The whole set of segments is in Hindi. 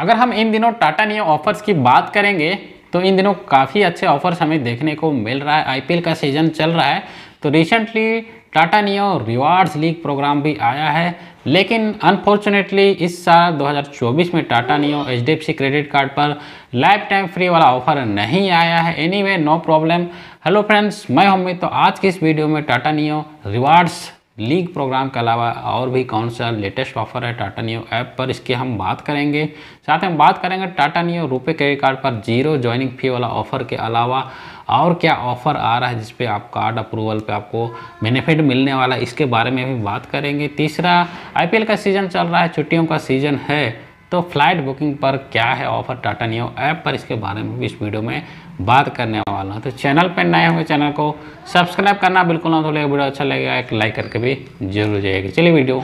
अगर हम इन दिनों टाटा नियो ऑफर्स की बात करेंगे तो इन दिनों काफ़ी अच्छे ऑफर्स हमें देखने को मिल रहा है आईपीएल का सीज़न चल रहा है तो recently Tata Neu rewards league program भी आया है लेकिन अनफॉर्चुनेटली इस साल 2024 में Tata Neu H credit card पर लाइफ टाइम फ्री वाला ऑफर नहीं आया है anyway no problem hello friends मैं हूं तो आज की इस वीडियो में Tata Neu rewards league program के अलावा और भी कौन सा लेटेस्ट ऑफर है टाटा न्यू ऐप पर इसकी हम बात करेंगे साथ में बात करेंगे Tata Neu RuPay credit card पर जीरो ज्वाइनिंग फ़ी वाला ऑफ़र के अलावा और क्या ऑफ़र आ रहा है जिसपे आप कार्ड अप्रूवल पे आपको बेनिफिट मिलने वाला इसके बारे में भी बात करेंगे तीसरा आईपीएल का सीज़न चल रहा है छुट्टियों का सीज़न है तो फ्लाइट बुकिंग पर क्या है ऑफर टाटा न्यू ऐप पर इसके बारे में भी इस वीडियो में बात करने वाला हूँ तो चैनल पर नए होंगे चैनल को सब्सक्राइब करना बिल्कुल ना तो लगे वीडियो अच्छा लगेगा एक लाइक करके भी जरूर जाएगी चलिए वीडियो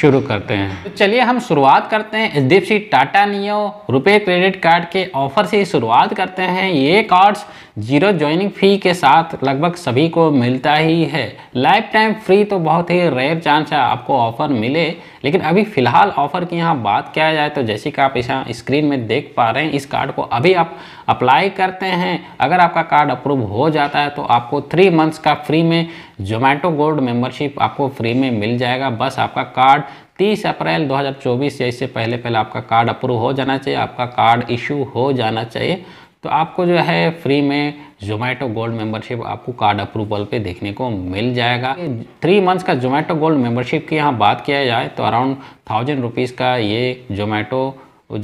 शुरू करते हैं तो चलिए हम शुरुआत करते हैं H D F C Tata Neu RuPay credit card के ऑफर से शुरुआत करते हैं ये कार्ड्स जीरो ज्वाइनिंग फ़ी के साथ लगभग सभी को मिलता ही है लाइफ टाइम फ्री तो बहुत ही रेयर चांस है आपको ऑफर मिले लेकिन अभी फ़िलहाल ऑफ़र की यहाँ बात किया जाए तो जैसे कि आप इस स्क्रीन में देख पा रहे हैं इस कार्ड को अभी आप अप्लाई करते हैं अगर आपका कार्ड अप्रूव हो जाता है तो आपको थ्री मंथ्स का फ्री में जोमेटो गोल्ड मेंबरशिप आपको फ्री में मिल जाएगा बस आपका कार्ड 30 अप्रैल 2024 या इससे पहले पहले आपका कार्ड अप्रूव हो जाना चाहिए आपका कार्ड इशू हो जाना चाहिए तो आपको जो है फ्री में जोमेटो गोल्ड मेंबरशिप आपको कार्ड अप्रूवल पे देखने को मिल जाएगा थ्री मंथ्स का जोमेटो गोल्ड मेंबरशिप की यहाँ बात किया जाए तो अराउंड थाउजेंड रुपीज़ का ये जोमेटो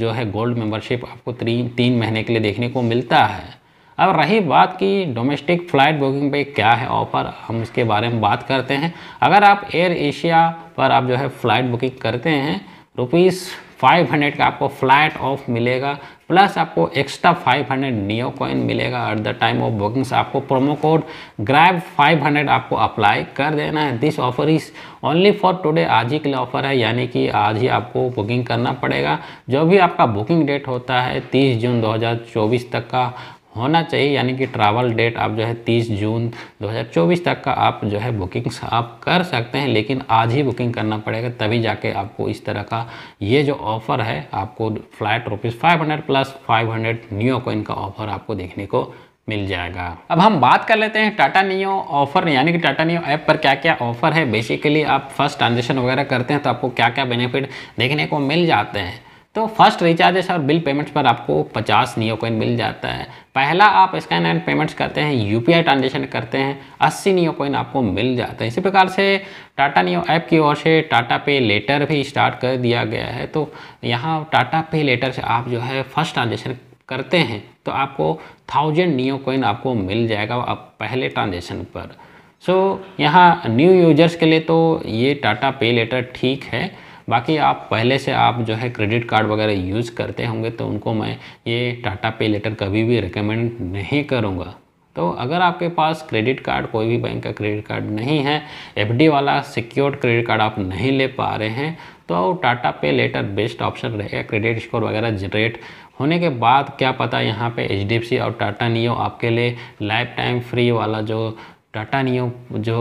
जो है गोल्ड मेंबरशिप आपको तीन तीन महीने के लिए देखने को मिलता है अब रही बात की डोमेस्टिक फ़्लाइट बुकिंग पे क्या है ऑफ़र हम इसके बारे में बात करते हैं अगर आप एयर एशिया पर आप जो है फ़्लाइट बुकिंग करते हैं रुपीज़ 500 का आपको फ्लैट ऑफ मिलेगा प्लस आपको एक्स्ट्रा 500 नियो कॉइन मिलेगा at the time of bookings आपको प्रोमो कोड ग्रैब 500 आपको अप्लाई कर देना है this offer is only for today आज ही के लिए ऑफर है यानी कि आज ही आपको बुकिंग करना पड़ेगा जो भी आपका बुकिंग डेट होता है 30 जून 2024 तक का होना चाहिए यानी कि ट्रैवल डेट आप जो है 30 जून 2024 तक का आप जो है बुकिंग्स आप कर सकते हैं लेकिन आज ही बुकिंग करना पड़ेगा तभी जाके आपको इस तरह का ये जो ऑफ़र है आपको flat rupees five plus five Neu को इनका ऑफ़र आपको देखने को मिल जाएगा अब हम बात कर लेते हैं टाटा नियो ऑफर यानी कि टाटा नियो ऐप पर क्या क्या ऑफर है बेसिकली आप फर्स्ट ट्रांजेक्शन वगैरह करते हैं तो आपको क्या क्या बेनिफिट देखने को मिल जाते हैं तो फर्स्ट रिचार्जेस और बिल पेमेंट्स पर आपको 50 नियो कोइन मिल जाता है पहला आप स्कैन एंड पेमेंट्स करते हैं यू पी ट्रांजेक्शन करते हैं 80 नियो कोइन आपको मिल जाता है इसी प्रकार से टाटा नियो ऐप की ओर से टाटा पे लेटर भी स्टार्ट कर दिया गया है तो यहाँ टाटा पे लेटर से आप जो है फर्स्ट ट्रांजेक्शन करते हैं तो आपको थाउजेंड नियो कोइन आपको मिल जाएगा आप पहले ट्रांजेक्शन पर सो so, यहाँ न्यू यूजर्स के लिए तो ये टाटा पे लेटर ठीक है बाकी आप पहले से आप जो है क्रेडिट कार्ड वगैरह यूज़ करते होंगे तो उनको मैं ये टाटा पे लेटर कभी भी रिकमेंड नहीं करूँगा तो अगर आपके पास क्रेडिट कार्ड कोई भी बैंक का क्रेडिट कार्ड नहीं है एफ वाला सिक्योर्ड क्रेडिट कार्ड आप नहीं ले पा रहे हैं तो Tata pay later best option रहेगा क्रेडिट स्कोर वगैरह जनरेट होने के बाद क्या पता यहाँ पे एच और टाटा नियो आपके लिए लाइफ टाइम फ्री वाला जो टाटा नियो जो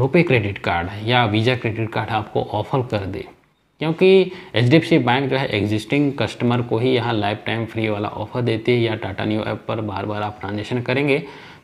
रुपए क्रेडिट कार्ड है या वीज़ा क्रेडिट कार्ड आपको ऑफर कर दे क्योंकि एच बैंक जो है एग्जिस्टिंग कस्टमर को ही यहाँ लाइफ टाइम फ्री वाला ऑफर देती है या टाटा न्यू ऐप पर बार बार आप ट्रांजेक्शन करेंगे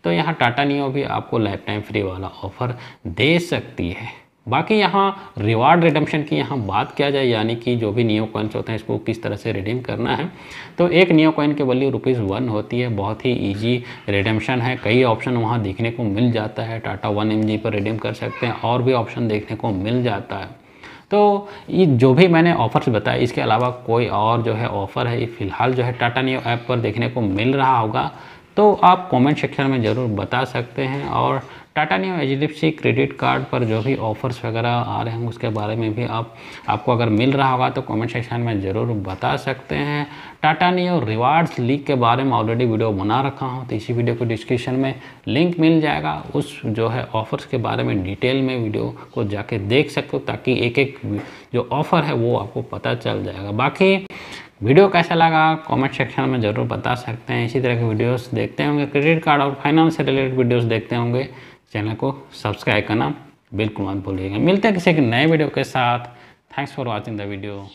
तो यहाँ टाटा न्यू भी आपको लाइफ टाइम फ्री वाला ऑफर दे सकती है बाकी यहाँ रिवार्ड रिडम्पशन की यहाँ बात किया जाए यानी कि जो भी नियो कॉइन्स होते हैं इसको किस तरह से रिडीम करना है तो एक नियो कॉइन की वैल्यू रुपीज़ वन होती है बहुत ही इजी रिडम्पशन है कई ऑप्शन वहाँ देखने को मिल जाता है टाटा वन एम पर रिडीम कर सकते हैं और भी ऑप्शन देखने को मिल जाता है तो ये जो भी मैंने ऑफर्स बताए इसके अलावा कोई और जो है ऑफ़र है ये फ़िलहाल जो है टाटा न्यू ऐप पर देखने को मिल रहा होगा तो आप कमेंट सेक्शन में ज़रूर बता सकते हैं और Tata Neu H D credit card पर जो भी ऑफर्स वगैरह आ रहे हैं उसके बारे में भी आप आपको अगर मिल रहा होगा तो कमेंट सेक्शन में ज़रूर बता सकते हैं टाटा न्यू रिवार्ड्स लीग के बारे में ऑलरेडी वीडियो बना रखा हूँ तो इसी वीडियो को डिस्क्रिप्शन में लिंक मिल जाएगा उस जो है ऑफर्स के बारे में डिटेल में वीडियो को जाके देख सकते हो ताकि एक एक जो ऑफ़र है वो आपको पता चल जाएगा बाकी वीडियो कैसा लगा कमेंट सेक्शन में ज़रूर बता सकते हैं इसी तरह के वीडियोस देखते होंगे क्रेडिट कार्ड और फाइनेंस से रिलेटेड वीडियोस देखते होंगे चैनल को सब्सक्राइब करना बिल्कुल मत भूलिएगा मिलते हैं किसी एक नए वीडियो के साथ thanks for watching the video